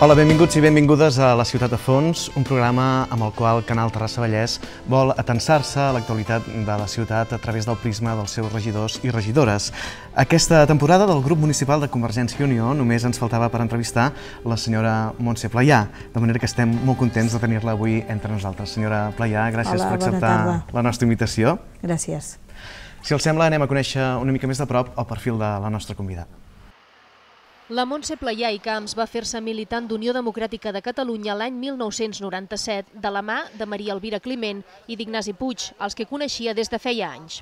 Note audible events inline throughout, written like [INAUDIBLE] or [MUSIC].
Hola, benvinguts i benvingudes a La Ciutat a Fons, un programa amb el qual Canal Terrassa Vallès vol atensar-se a l'actualitat de la ciutat a través del prisma dels seus regidors i regidores. Aquesta temporada del grup municipal de Convergència i Unió només ens faltava per entrevistar la senyora Montse Playà, de manera que estem molt contents de tenir-la avui entre nosaltres. Senyora Playà, gràcies Hola, per acceptar la nostra invitació. Gràcies. Si els sembla, anem a conèixer una mica més de prop el perfil de la nostra convidada. La Montse Playà i Camps va fer-se militant d'Unió Democràtica de Catalunya l'any 1997 de la mà de Maria Elvira Climent i d'Ignasi Puig, els que coneixia des de feia anys.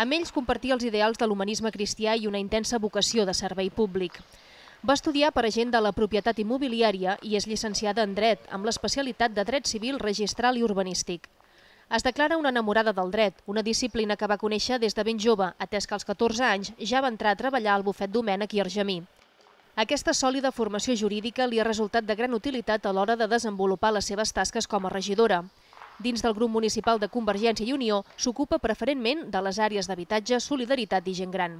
Amb ells compartia els ideals de l'humanisme cristià i una intensa vocació de servei públic. Va estudiar per agent de la propietat immobiliària i és llicenciada en dret, amb l'especialitat de dret civil registral i urbanístic. Es declara una enamorada del dret, una disciplina que va conèixer des de ben jove, atès que als 14 anys ja va entrar a treballar al bufet Domènec i Argemí. Aquesta sòlida formació jurídica li ha resultat de gran utilitat a l'hora de desenvolupar les seves tasques com a regidora. Dins del grup municipal de Convergència i Unió s'ocupa preferentment de les àrees d'habitatge, solidaritat i gent gran.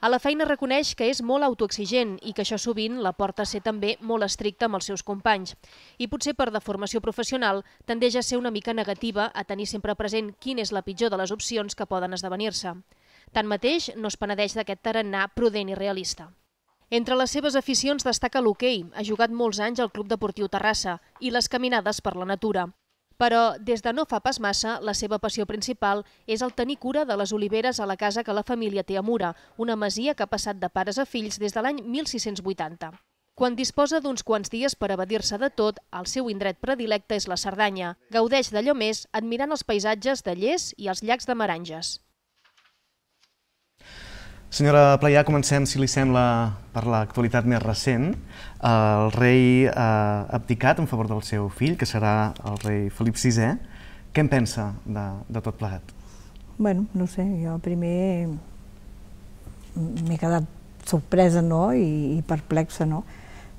A la feina reconeix que és molt autoexigent i que això sovint la porta a ser també molt estricta amb els seus companys. I potser per deformació professional tendeix a ser una mica negativa a tenir sempre present quina és la pitjor de les opcions que poden esdevenir-se. Tanmateix, no es penedeix d'aquest tarannà prudent i realista. Entre les seves aficions destaca l'hoquei. Ha jugat molts anys al Club Deportiu Terrassa i les caminades per la natura. Però, des de no fa pas massa, la seva passió principal és el tenir cura de les oliveres a la casa que la família té a Mura, una masia que ha passat de pares a fills des de l'any 1680. Quan disposa d'uns quants dies per evadir-se de tot, el seu indret predilecte és la Cerdanya. Gaudeix d'allò més admirant els paisatges de Lles i els llacs de Maranges. Senyora Playà, comencem, si li sembla, per l'actualitat més recent. El rei ha eh, abdicat en favor del seu fill, que serà el rei Felip VI. Què en pensa de, de tot plegat? Bueno, no sé, jo primer m'he quedat sorpresa no? I, i perplexa, no?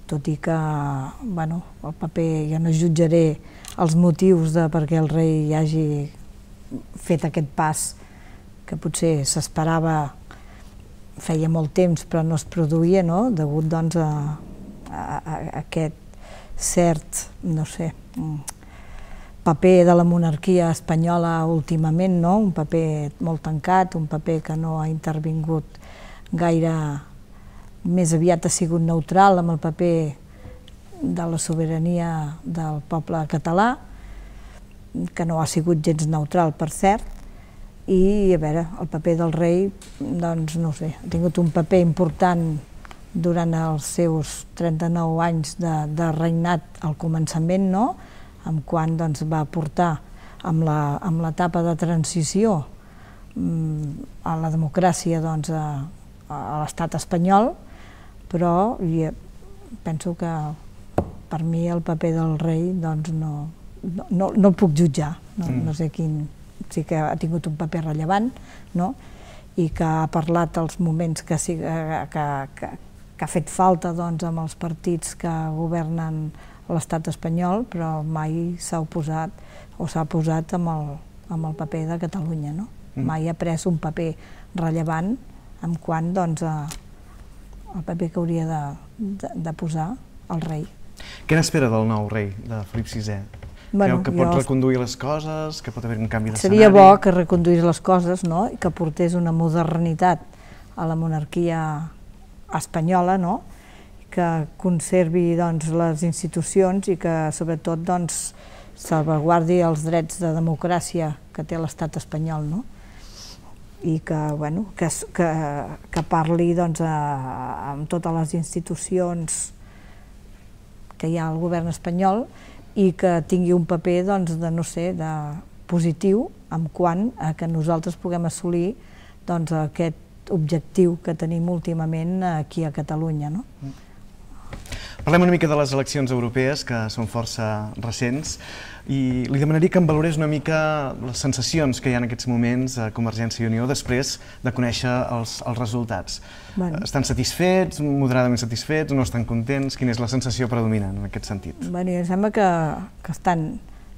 tot i que bueno, el paper ja no jutjaré els motius de per què el rei hagi fet aquest pas que potser s'esperava feia molt temps però no es produïa, no? degut doncs, a, a, a aquest cert, no sé, mm, paper de la monarquia espanyola últimament, no? un paper molt tancat, un paper que no ha intervingut gaire, més aviat ha sigut neutral amb el paper de la sobirania del poble català, que no ha sigut gens neutral, per cert, i a veure, el paper del rei, doncs no sé, ha tingut un paper important durant els seus 39 anys de, de reinat al començament, no? amb quan doncs, va portar amb l'etapa de transició mm, a la democràcia doncs, a, a l'estat espanyol, però penso que per mi el paper del rei doncs, no, no, no el puc jutjar, no, mm. no sé quin sí que ha tingut un paper rellevant, no? i que ha parlat els moments que, sí, eh, que, que, que ha fet falta doncs, amb els partits que governen l'estat espanyol, però mai s'ha oposat o s'ha posat amb el, amb el paper de Catalunya. No? Mm. Mai ha pres un paper rellevant en quant doncs, a, el paper que hauria de, de, de posar el rei. Què n'espera del nou rei, de Felip VI? Bueno, que pots jo... reconduir les coses, que pot haver un canvi d'escenari... Seria bo que reconduís les coses no? i que portés una modernitat a la monarquia espanyola, no? que conservi doncs, les institucions i que sobretot doncs, salvaguardi els drets de democràcia que té l'estat espanyol. No? i que, bueno, que, que, que parli doncs, a, amb totes les institucions que hi ha al govern espanyol i que tingui un paper, doncs, de, no sé, de positiu en quant a que nosaltres puguem assolir doncs, aquest objectiu que tenim últimament aquí a Catalunya. No? Mm. Parlem una mica de les eleccions europees, que són força recents, i li demanaria que em valorés una mica les sensacions que hi ha en aquests moments a Convergència i Unió després de conèixer els, els resultats. Bueno. Estan satisfets, moderadament satisfets, no estan contents? Quina és la sensació predominant en aquest sentit? Bueno, em sembla que, que estan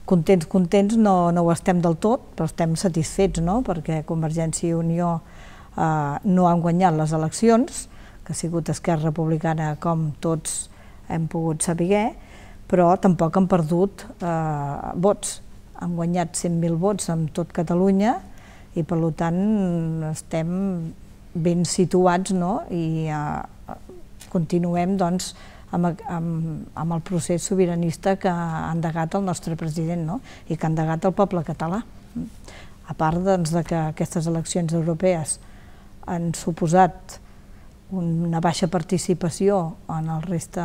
contents, contents no, no ho estem del tot, però estem satisfets, no?, perquè Convergència i Unió eh, no han guanyat les eleccions, que ha sigut Esquerra Republicana com tots hem pogut saber, però tampoc han perdut eh, vots. Han guanyat 100.000 vots en tot Catalunya i, per tant, estem ben situats no? i eh, continuem doncs, amb, amb, amb el procés sobiranista que ha endegat el nostre president no? i que ha endegat el poble català. A part doncs, de que aquestes eleccions europees han suposat una baixa participació en el reste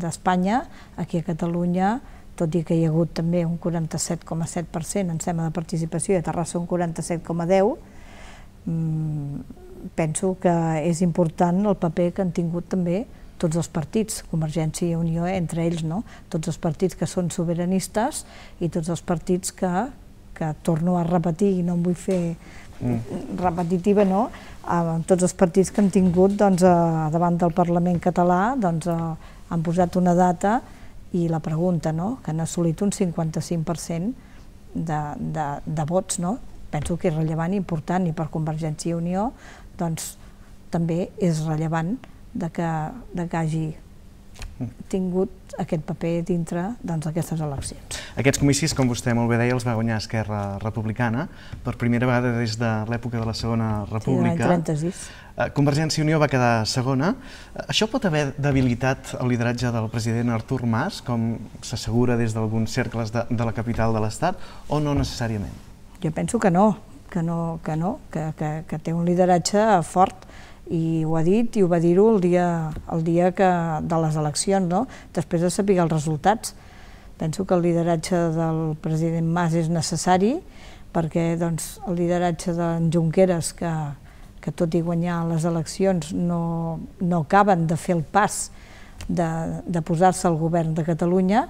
d'Espanya, aquí a Catalunya, tot i que hi ha hagut també un 47,7% en sema de participació i a Terrassa un 47,10%, mm, penso que és important el paper que han tingut també tots els partits, Convergència i Unió entre ells, no? tots els partits que són sobiranistes i tots els partits que, que torno a repetir i no em vull fer repetitiva no, en tots els partits que hem tingut doncs, davant del Parlament català doncs, han posat una data i la pregunta, no? que han assolit un 55% de, de, de vots, no? penso que és rellevant i important, i per Convergència i Unió doncs, també és rellevant de que, de que hagi tingut aquest paper dintre d'aquestes doncs, eleccions. Aquests comicis, com vostè molt bé deia, els va guanyar Esquerra Republicana per primera vegada des de l'època de la Segona República. Sí, 36. Eh, Convergència i Unió va quedar segona. Això pot haver debilitat el lideratge del president Artur Mas, com s'assegura des d'alguns cercles de, de la capital de l'Estat, o no necessàriament? Jo penso que no, que, no, que, no, que, que, que té un lideratge fort i ho ha dit i ho va dir-ho el dia, el dia que, de les eleccions, no? després de saber els resultats. Penso que el lideratge del president Mas és necessari perquè doncs, el lideratge d'en Junqueras, que, que tot i guanyar les eleccions no, no acaben de fer el pas de, de posar-se al govern de Catalunya,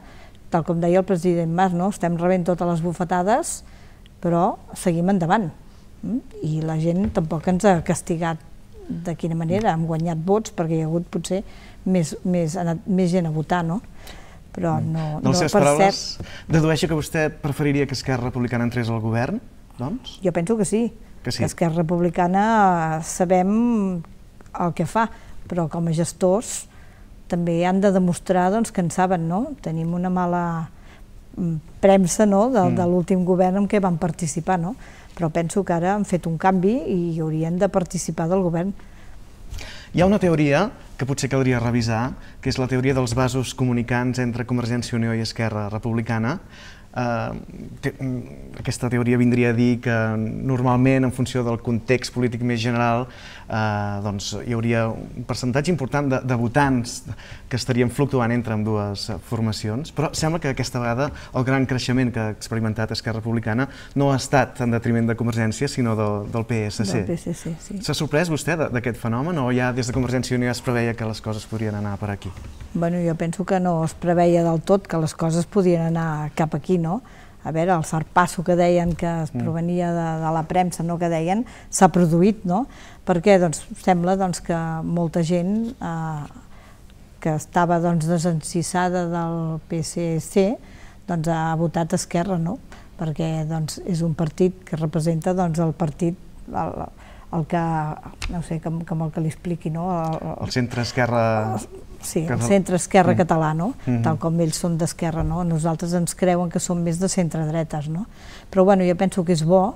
tal com deia el president Mas, no? estem rebent totes les bufetades, però seguim endavant. Mm? I la gent tampoc ens ha castigat de quina manera han guanyat vots, perquè hi ha hagut potser més, més, anat, més gent a votar, no? Però mm. no, de les no, seves per paraules, cert... dedueixo que vostè preferiria que Esquerra Republicana entrés al govern, doncs? Jo penso que sí. Que sí. Que Esquerra Republicana eh, sabem el que fa, però com a gestors també han de demostrar doncs, que en saben, no? Tenim una mala mm, premsa no? de, mm. de l'últim govern en què van participar, no? però penso que ara han fet un canvi i haurien de participar del govern. Hi ha una teoria que potser caldria revisar, que és la teoria dels vasos comunicants entre Convergència i Unió i Esquerra Republicana, eh, mm, aquesta teoria vindria a dir que normalment, en funció del context polític més general, eh, doncs, hi hauria un percentatge important de, de votants que estarien fluctuant entre amb dues formacions, però sembla que aquesta vegada el gran creixement que ha experimentat Esquerra Republicana no ha estat en detriment de Convergència, sinó de, del PSC. Del sí. S'ha sorprès vostè d'aquest fenomen o ja des de Convergència i Unió es preveia que les coses podrien anar per aquí? Bueno, jo penso que no es preveia del tot que les coses podien anar cap aquí, no? A veure, el sarpasso que deien que es mm. provenia de, de la premsa, no que deien, s'ha produït, no? Perquè doncs, sembla doncs, que molta gent eh, que estava doncs, desencissada del PSC doncs, ha votat Esquerra, no? Perquè doncs, és un partit que representa doncs, el partit, el, el que, no sé, com, com el que li expliqui, no? El, el centre-esquerra... Sí, el centre esquerra mm. català, no? Mm -hmm. Tal com ells són d'esquerra, no? Nosaltres ens creuen que som més de centre-dretes, no? Però bueno, jo penso que és bo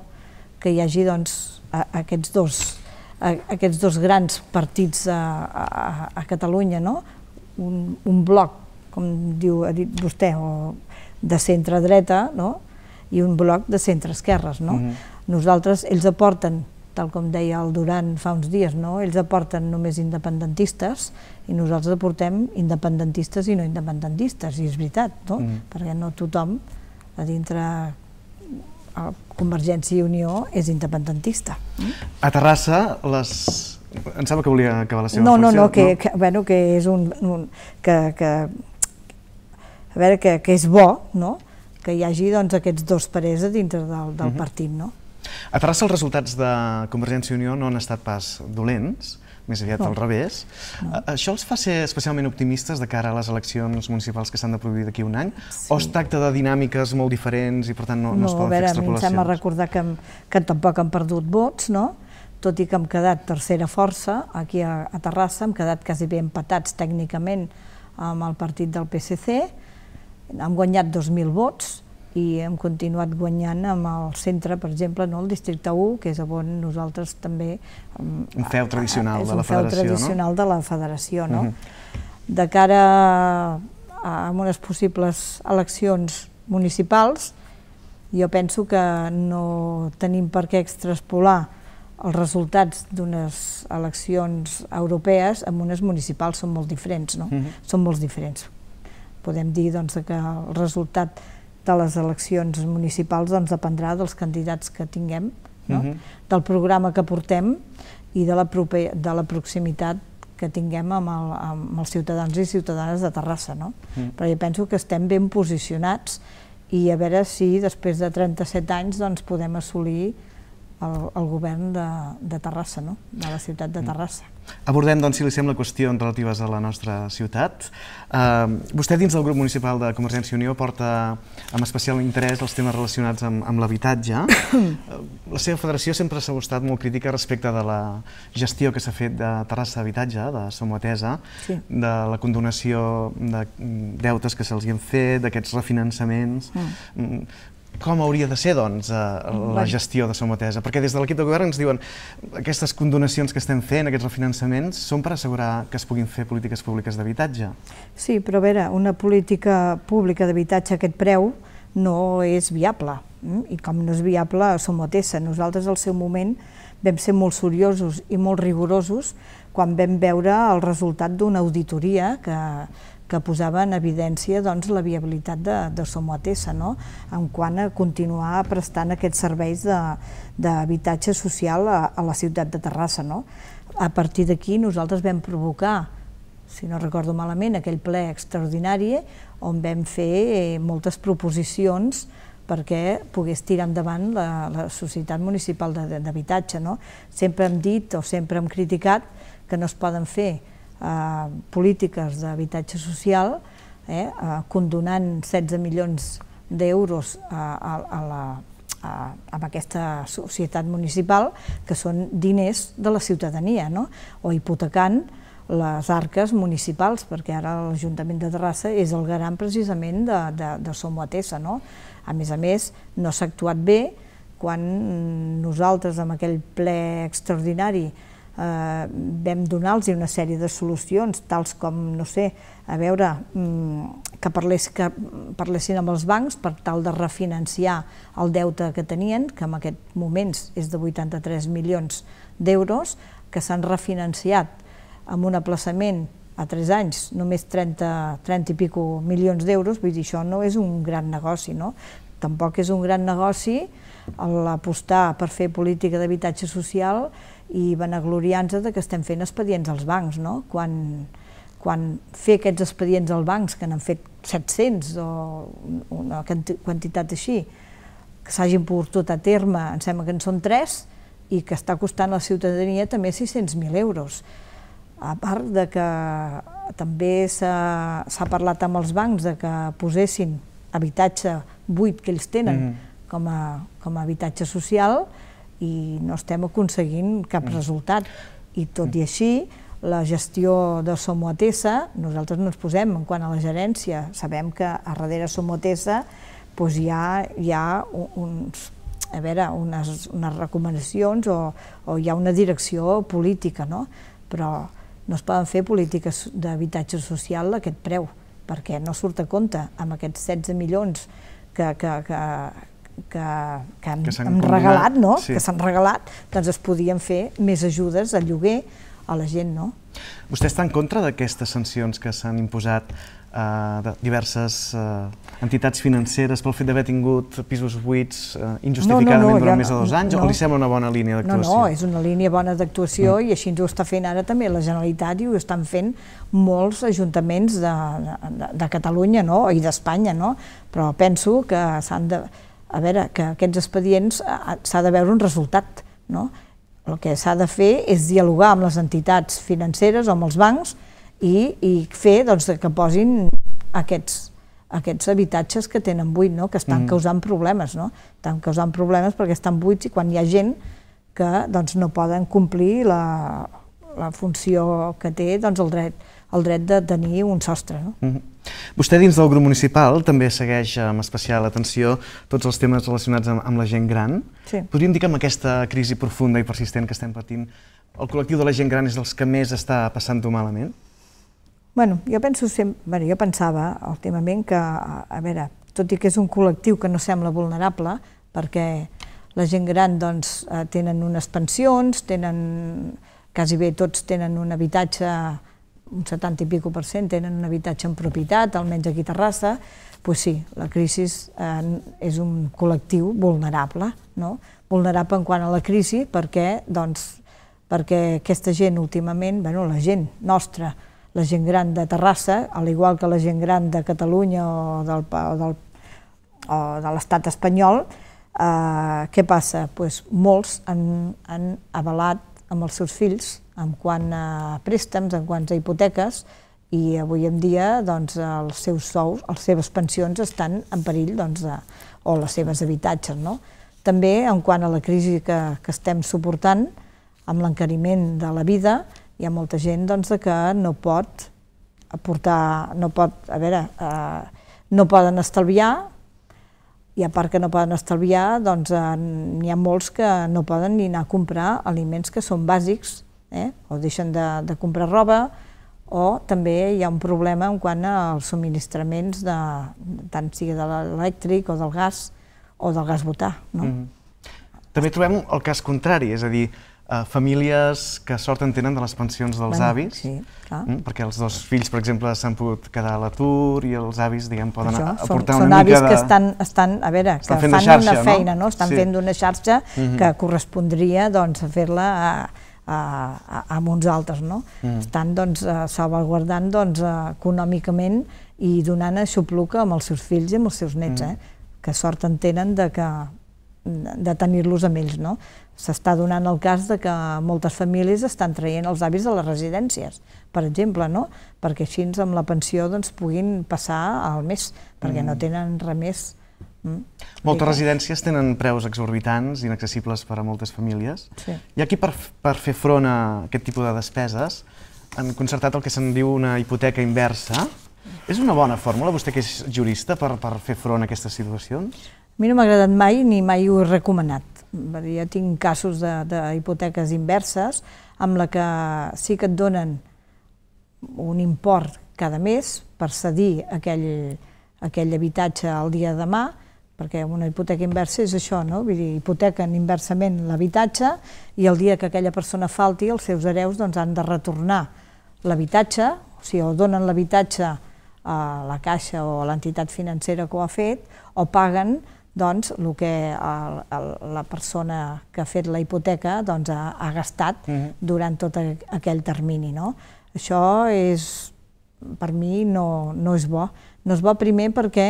que hi hagi doncs, a, a aquests, dos, a, aquests dos grans partits a, a Catalunya, no? Un, un bloc, com diu, ha dit vostè, o de centre-dreta, no? i un bloc de centre-esquerres. No? Mm -hmm. Nosaltres, ells aporten tal com deia el Duran fa uns dies, no? ells aporten només independentistes i nosaltres aportem independentistes i no independentistes, i és veritat, no? Mm. perquè no tothom a dintre a Convergència i Unió és independentista. A Terrassa, les... em sembla que volia acabar la seva no, reflexió. No, no, que, no? Que, bueno, que és un... un que, que, a veure, que, que és bo no? que hi hagi doncs, aquests dos parers a dintre del, del mm -hmm. partit. No? A Terrassa els resultats de Convergència i Unió no han estat pas dolents, més aviat al revés. No. Eh, això els fa ser especialment optimistes de cara a les eleccions municipals que s'han de produir d'aquí un any? Sí. O es tracta de dinàmiques molt diferents i per tant no, no, no es poden veure, fer extrapolacions? A mi em sembla recordar que, que tampoc han perdut vots, no? tot i que hem quedat tercera força aquí a, a Terrassa, hem quedat quasi bé empatats tècnicament amb el partit del PSC, hem guanyat 2.000 vots, i hem continuat guanyant amb el centre, per exemple, no, el districte 1, que és on nosaltres també... Mm, un feu tradicional de la federació, no? És un feu tradicional de la federació, no? De cara a, a, unes possibles eleccions municipals, jo penso que no tenim per què extraspolar els resultats d'unes eleccions europees amb unes municipals són molt diferents, no? Uh mhm. -huh. Són molt diferents. Podem dir doncs, que el resultat de les eleccions municipals doncs, dependrà dels candidats que tinguem, no? Uh mhm. -huh. del programa que portem i de la, proper, de la proximitat que tinguem amb, el, amb els ciutadans i ciutadanes de Terrassa. No? Uh mhm. -huh. Però jo penso que estem ben posicionats i a veure si després de 37 anys doncs, podem assolir el, el govern de, de Terrassa, no? de la ciutat de mm. Terrassa. Abordem, doncs, si li sembla, qüestions relatives a la nostra ciutat. Uh, vostè, dins del grup municipal de Convergència i Unió, porta amb especial interès els temes relacionats amb, amb l'habitatge. [COUGHS] Eh, la seva federació sempre s'ha estat molt crítica respecte de la gestió que s'ha fet de Terrassa d'Habitatge, de Somatesa, sí. de la condonació de mm, deutes que se'ls han fet, d'aquests refinançaments. Mm. mm com hauria de ser doncs, eh, la gestió de Somatesa? Perquè des de l'equip de govern ens diuen aquestes condonacions que estem fent, aquests refinançaments, són per assegurar que es puguin fer polítiques públiques d'habitatge. Sí, però a veure, una política pública d'habitatge a aquest preu no és viable. Mm? I com no és viable a Somatesa, nosaltres al seu moment vam ser molt seriosos i molt rigorosos quan vam veure el resultat d'una auditoria que, que posava en evidència doncs, la viabilitat de, de Somotesa, no? en quant a continuar prestant aquests serveis d'habitatge social a, a la ciutat de Terrassa. No? A partir d'aquí nosaltres vam provocar, si no recordo malament, aquell ple extraordinari on vam fer eh, moltes proposicions perquè pogués tirar endavant la, la Societat Municipal d'Habitatge. No? Sempre hem dit o sempre hem criticat que no es poden fer Eh, polítiques d'habitatge social, eh, eh condonant 16 milions d'euros a, a, a la a, amb aquesta societat municipal, que són diners de la ciutadania, no? o hipotecant les arques municipals, perquè ara l'Ajuntament de Terrassa és el garant precisament de, de, de Somoatesa. No? A més a més, no s'ha actuat bé quan nosaltres, amb aquell ple extraordinari eh, vam donar-los una sèrie de solucions, tals com, no sé, a veure, mm, que, parlés, que parlessin amb els bancs per tal de refinanciar el deute que tenien, que en aquest moments és de 83 milions d'euros, que s'han refinanciat amb un aplaçament a 3 anys només 30, 30 i pico milions d'euros, vull dir, això no és un gran negoci, no? Tampoc és un gran negoci l'apostar per fer política d'habitatge social i vanagloriar-nos de que estem fent expedients als bancs, no? Quan, quan fer aquests expedients als bancs, que n'han fet 700 o una quantitat així, que s'hagin pogut tot a terme, em sembla que en són 3, i que està costant a la ciutadania també 600.000 euros. A part de que també s'ha parlat amb els bancs de que posessin habitatge buit que ells tenen mm. com, a, com a habitatge social, i no estem aconseguint cap mm. resultat. I tot i mm. així, la gestió de Somoatesa, nosaltres no ens posem en quant a la gerència, sabem que a darrere Somoatesa doncs hi, ha, hi ha uns a veure, unes, unes recomanacions o, o hi ha una direcció política, no? però no es poden fer polítiques d'habitatge social a aquest preu, perquè no surt a compte amb aquests 16 milions que, que, que, que, que han, que han regalat, no? sí. que s'han regalat, doncs es podien fer més ajudes al lloguer a la gent. No? Vostè està en contra d'aquestes sancions que s'han imposat a eh, de diverses uh, entitats financeres pel fet d'haver tingut pisos buits uh, eh, injustificadament no, no, no, durant ja, més de dos anys, no, o li sembla una bona línia d'actuació? No, no, és una línia bona d'actuació mm. i així ho està fent ara també la Generalitat i ho estan fent molts ajuntaments de, de, de Catalunya no? i d'Espanya, no? però penso que s'han de a veure, que aquests expedients s'ha de veure un resultat, no? El que s'ha de fer és dialogar amb les entitats financeres o amb els bancs i, i fer doncs, que posin aquests, aquests habitatges que tenen buit, no? que estan mm causant problemes, no? estan causant problemes perquè estan buits i quan hi ha gent que doncs, no poden complir la, la funció que té doncs, el, dret, el dret de tenir un sostre. No? Mm -hmm. Vostè dins del grup municipal també segueix amb especial atenció tots els temes relacionats amb, amb la gent gran. Sí. Podríem dir que amb aquesta crisi profunda i persistent que estem patint, el col·lectiu de la gent gran és dels que més està passant-ho malament? Bueno, jo penso sempre, bueno, jo pensava últimament que, a, a veure, tot i que és un col·lectiu que no sembla vulnerable, perquè la gent gran doncs, eh, tenen unes pensions, tenen, quasi bé tots tenen un habitatge un 70 i pico per cent tenen un habitatge en propietat, almenys aquí a Terrassa, doncs sí, la crisi eh, és un col·lectiu vulnerable, no? vulnerable en quant a la crisi perquè, doncs, perquè aquesta gent últimament, bueno, la gent nostra, la gent gran de Terrassa, a l'igual que la gent gran de Catalunya o, del, o, del, o de l'estat espanyol, eh, què passa? Pues molts han, han avalat amb els seus fills, en quant a eh, préstems, en quant a hipoteques, i avui en dia doncs, els seus sous, les seves pensions estan en perill doncs, de, eh, o les seves habitatges. No? També en quant a la crisi que, que estem suportant, amb l'encariment de la vida, hi ha molta gent doncs, que no pot aportar, no pot, a veure, eh, no poden estalviar i a part que no poden estalviar, doncs eh, n'hi ha molts que no poden ni anar a comprar aliments que són bàsics, eh? o deixen de, de comprar roba, o també hi ha un problema en quant als subministraments, de, tant sigui de l'elèctric o del gas, o del gas botà. No? Mm -hmm. També trobem el cas contrari, és a dir, Eh, famílies que sort en tenen de les pensions dels bueno, avis, sí, clar. Mm, perquè els dos fills, per exemple, s'han pogut quedar a l'atur i els avis, diguem, poden Això, aportar són, una són mica de... Són avis que estan, estan, a veure, que fan xarxa, una feina, no? no? Estan sí. fent una xarxa mhm. que correspondria, doncs, a fer-la a, a, a, amb uns altres, no? Mhm. Estan, doncs, eh, salvaguardant, doncs, eh, econòmicament i donant a xupluca amb els seus fills i amb els seus nets, mhm. eh? Que sort en tenen de que de tenir-los amb ells, no? S'està donant el cas de que moltes famílies estan traient els avis de les residències, per exemple, no? Perquè així amb la pensió doncs, puguin passar al mes, perquè mm. no tenen res més. Mm. Moltes I, residències tenen preus exorbitants, inaccessibles per a moltes famílies. Sí. I aquí, per, per fer front a aquest tipus de despeses, han concertat el que se'n diu una hipoteca inversa. És una bona fórmula, vostè que és jurista, per, per fer front a aquestes situacions? A mi no m'ha agradat mai ni mai ho he recomanat. Ja tinc casos d'hipoteques inverses amb la que sí que et donen un import cada mes per cedir aquell, aquell habitatge al dia de demà, perquè una hipoteca inversa és això, no? Vull dir, hipotequen inversament l'habitatge i el dia que aquella persona falti, els seus hereus doncs, han de retornar l'habitatge, o sigui, o donen l'habitatge a la caixa o a l'entitat financera que ho ha fet, o paguen doncs, el que el, el, la persona que ha fet la hipoteca doncs, ha, ha gastat mhm. durant tot aquell termini. No? Això és, per mi no, no és bo. No és bo primer perquè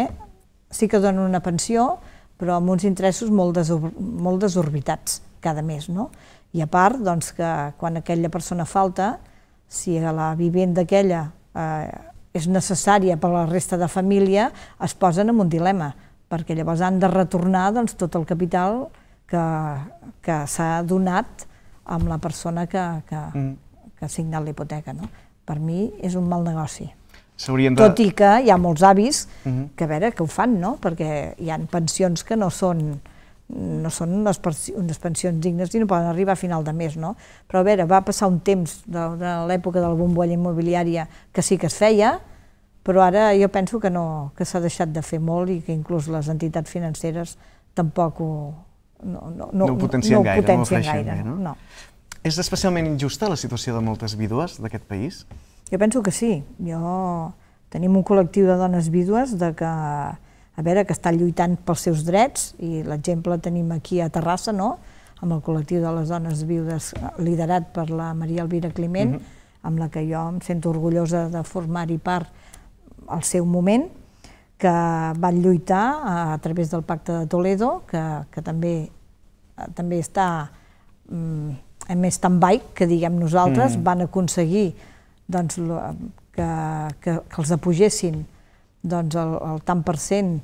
sí que donen una pensió, però amb uns interessos molt, desor molt desorbitats cada mes. No? I a part, doncs, que quan aquella persona falta, si la vivenda aquella eh, és necessària per la resta de família, es posen en un dilema perquè llavors han de retornar doncs, tot el capital que, que s'ha donat amb la persona que, que, mm. que ha signat la hipoteca. No? Per mi és un mal negoci. De... Tot i que hi ha molts avis mm -hmm. que a veure que ho fan, no? perquè hi han pensions que no són no són unes, unes pensions dignes i no poden arribar a final de mes, no? Però a veure, va passar un temps de, de l'època de la bombolla immobiliària que sí que es feia, però ara jo penso que no, que s'ha deixat de fer molt i que inclús les entitats financeres tampoc ho, no, no, no, no ho potencien no, gaire, no ho potencien no gaire. no? no. És especialment injusta la situació de moltes vídues d'aquest país? Jo penso que sí. Jo... Tenim un col·lectiu de dones vídues de que, a veure, que està lluitant pels seus drets, i l'exemple tenim aquí a Terrassa, no?, amb el col·lectiu de les dones viudes eh, liderat per la Maria Elvira Climent, mm -hmm. amb la que jo em sento orgullosa de formar-hi part, al seu moment, que van lluitar a través del Pacte de Toledo, que, que també, eh, també està mm, en stand-by, que diguem nosaltres, mm. van aconseguir doncs, que, que, que els apugessin doncs, el, el tant per cent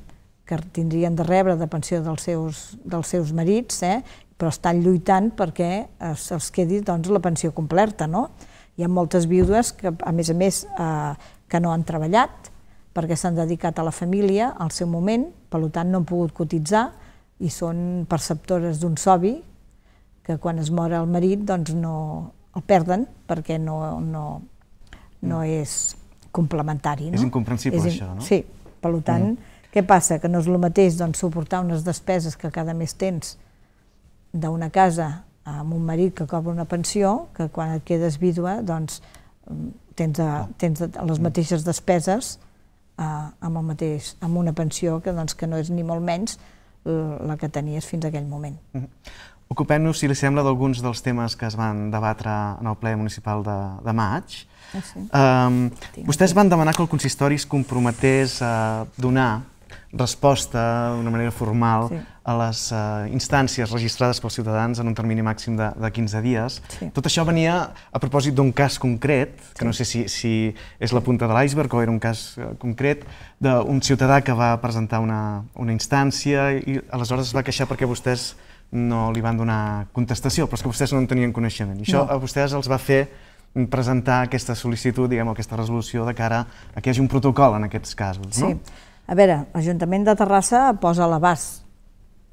que tindrien de rebre de pensió dels seus, dels seus marits, eh? però estan lluitant perquè es, els quedi doncs, la pensió completa. No? Hi ha moltes viudes que, a més a més, eh, que no han treballat, perquè s'han dedicat a la família al seu moment, per tant no han pogut cotitzar i són perceptores d'un sobi que quan es mor el marit doncs no el perden perquè no, no, no mm. és complementari. No? És incomprensible és in... això, no? Sí, per tant, mm. què passa? Que no és el mateix doncs, suportar unes despeses que cada mes tens d'una casa amb un marit que cobra una pensió, que quan et quedes vídua doncs, mm, tens, a, ah. tens a les mm. mateixes despeses amb, el mateix, amb una pensió que, doncs, que no és ni molt menys eh, la que tenies fins a aquell moment. Mm -hmm. Ocupem-nos, si li sembla, d'alguns dels temes que es van debatre en el ple municipal de, de maig. Ah, sí? Um, vostès van demanar que el consistori es comprometés a donar resposta, d'una manera formal, sí. a les uh, instàncies registrades pels ciutadans en un termini màxim de, de 15 dies. Sí. Tot això venia a propòsit d'un cas concret, que sí. no sé si, si és la punta de l'iceberg o era un cas uh, concret, d'un ciutadà que va presentar una, una instància i aleshores es va queixar perquè vostès no li van donar contestació, però és que vostès no en tenien coneixement. I això no. a vostès els va fer presentar aquesta sol·licitud, diguem, aquesta resolució de cara a que hi hagi un protocol en aquests casos, no? Sí. A veure, l'Ajuntament de Terrassa posa a l'abast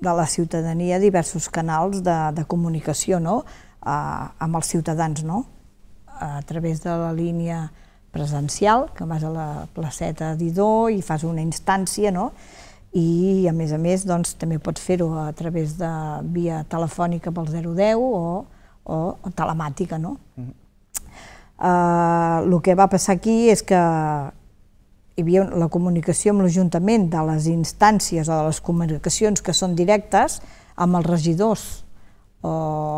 de la ciutadania diversos canals de, de comunicació no? A, amb els ciutadans, no? a través de la línia presencial, que vas a la placeta d'Idó i fas una instància, no? i a més a més doncs, també pots fer-ho a través de via telefònica pel 010 o, o, o telemàtica. No? Mm -hmm. uh, el que va passar aquí és que hi havia la comunicació amb l'Ajuntament de les instàncies o de les comunicacions que són directes amb els regidors o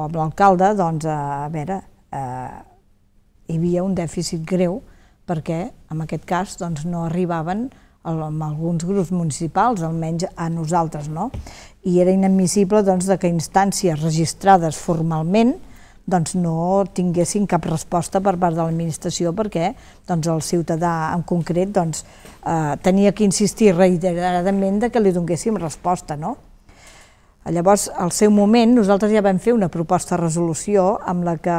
amb l'alcalde, doncs, a veure, eh, hi havia un dèficit greu perquè, en aquest cas, doncs, no arribaven amb alguns grups municipals, almenys a nosaltres, no? I era inadmissible doncs, que instàncies registrades formalment, doncs no tinguessin cap resposta per part de l'administració perquè doncs, el ciutadà en concret doncs, eh, tenia que insistir reiteradament de que li donéssim resposta. No? Llavors, al seu moment, nosaltres ja vam fer una proposta de resolució amb la que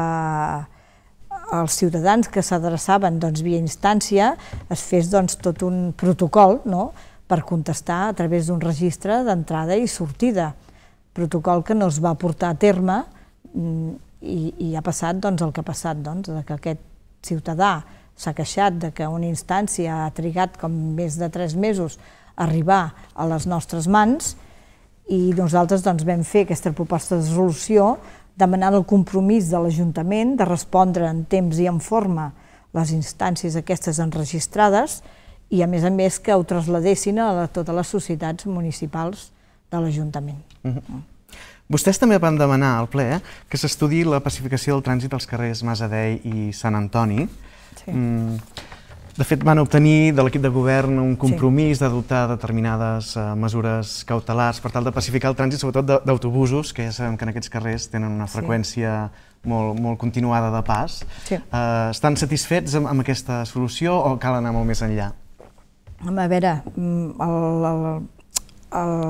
els ciutadans que s'adreçaven doncs, via instància es fes doncs, tot un protocol no? per contestar a través d'un registre d'entrada i sortida, protocol que no es va portar a terme mm, i, i ha passat doncs, el que ha passat, doncs, que aquest ciutadà s'ha queixat de que una instància ha trigat com més de tres mesos a arribar a les nostres mans i nosaltres doncs, vam fer aquesta proposta de resolució demanant el compromís de l'Ajuntament de respondre en temps i en forma les instàncies aquestes enregistrades i, a més a més, que ho traslladessin a totes les societats municipals de l'Ajuntament. Mm -hmm. Vostès també van demanar al ple que s'estudi la pacificació del trànsit als carrers Masadei i Sant Antoni. Sí. Mm, de fet, van obtenir de l'equip de govern un compromís sí. d'adoptar determinades uh, mesures cautelars per tal de pacificar el trànsit, sobretot d'autobusos, que ja sabem que en aquests carrers tenen una freqüència sí. molt, molt continuada de pas. Sí. Uh, estan satisfets amb, amb aquesta solució o cal anar molt més enllà? a veure, mm, el, el,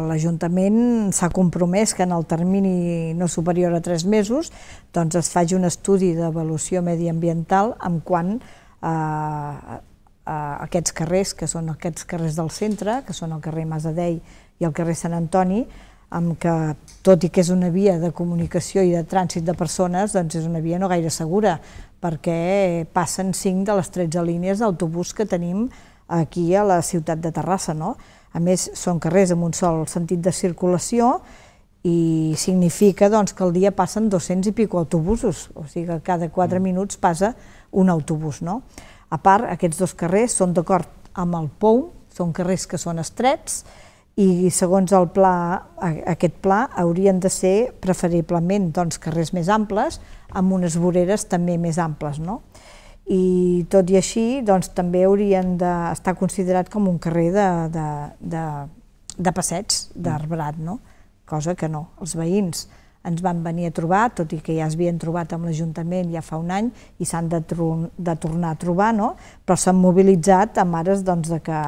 l'Ajuntament s'ha compromès que en el termini no superior a tres mesos doncs es faci un estudi d'avaluació mediambiental en quant eh, a, a aquests carrers, que són aquests carrers del centre, que són el carrer Masadei i el carrer Sant Antoni, amb que, tot i que és una via de comunicació i de trànsit de persones, doncs és una via no gaire segura, perquè passen cinc de les 13 línies d'autobús que tenim aquí a la ciutat de Terrassa, no? A més, són carrers amb un sol sentit de circulació i significa doncs, que al dia passen 200 i pico autobusos, o sigui que cada 4 mm. minuts passa un autobús. No? A part, aquests dos carrers són d'acord amb el POU, són carrers que són estrets, i segons el pla, aquest pla haurien de ser preferiblement doncs, carrers més amples amb unes voreres també més amples. No? i tot i així doncs, també haurien d'estar considerat com un carrer de, de, de, de passeig d'arbrat, no? cosa que no. Els veïns ens van venir a trobar, tot i que ja es havien trobat amb l'Ajuntament ja fa un any i s'han de, de tornar a trobar, no? però s'han mobilitzat amb ares doncs, de que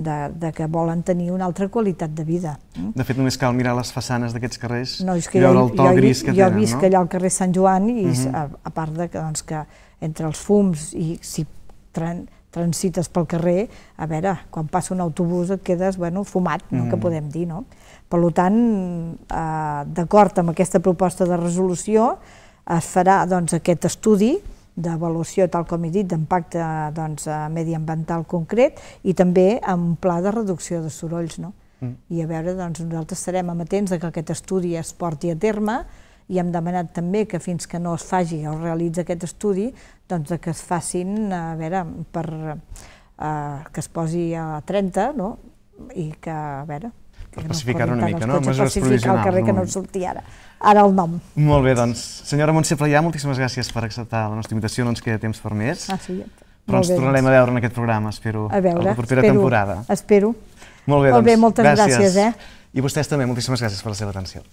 de, de que volen tenir una altra qualitat de vida. Mm? De fet, només cal mirar les façanes d'aquests carrers no, és que i veure jo, el to jo, gris que jo tenen. Jo he vist no? allà al carrer Sant Joan i, uh mhm. -huh. a, a part de que, doncs, que entre els fums i si tran transites pel carrer, a veure, quan passa un autobús et quedes, bueno, fumat, no? Mm. que podem dir, no? Per tant, eh, d'acord amb aquesta proposta de resolució, es farà doncs, aquest estudi d'avaluació, tal com he dit, d'impacte doncs, eh, mediambiental concret i també amb un pla de reducció de sorolls. No? Mm. I a veure, doncs, nosaltres estarem amatents que aquest estudi es porti a terme, i hem demanat també que fins que no es faci o es realitzi aquest estudi, doncs que es facin, a veure, per, eh, que es posi a 30, no? I que, a veure, per pacificar no una mica, no? Per pacificar El carrer que no et sortia ara, ara el nom. Molt bé, doncs, senyora Montse Playà, moltíssimes gràcies per acceptar la nostra invitació, no ens queda temps per més. Ah, sí, però ens bé, tornarem doncs. a veure en aquest programa, espero, a, veure, a la propera espero, temporada. Espero. Molt bé, doncs, Molt bé doncs. moltes gràcies. gràcies eh? I vostès també, moltíssimes gràcies per la seva atenció.